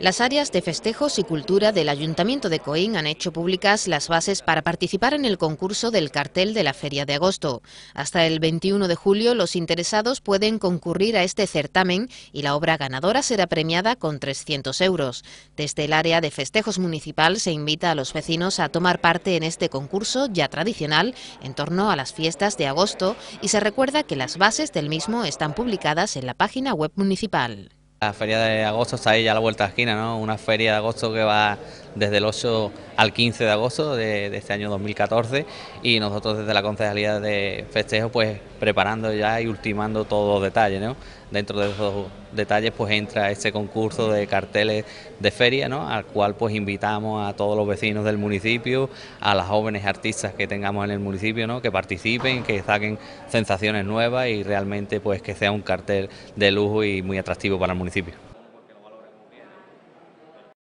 Las áreas de festejos y cultura del Ayuntamiento de Coín han hecho públicas las bases para participar en el concurso del cartel de la Feria de Agosto. Hasta el 21 de julio los interesados pueden concurrir a este certamen y la obra ganadora será premiada con 300 euros. Desde el área de festejos municipal se invita a los vecinos a tomar parte en este concurso ya tradicional en torno a las fiestas de agosto y se recuerda que las bases del mismo están publicadas en la página web municipal. La feria de agosto está ahí ya a la vuelta de esquina, ¿no? Una feria de agosto que va desde el 8 al 15 de agosto de, este año 2014 y nosotros desde la Concejalía de Festejo pues preparando ya y ultimando todos los detalles. Dentro de esos detalles pues entra este concurso de carteles de feria al cual pues invitamos a todos los vecinos del municipio, a las jóvenes artistas que tengamos en el municipio que participen, que saquen sensaciones nuevas y realmente pues que sea un cartel de lujo y muy atractivo para el municipio.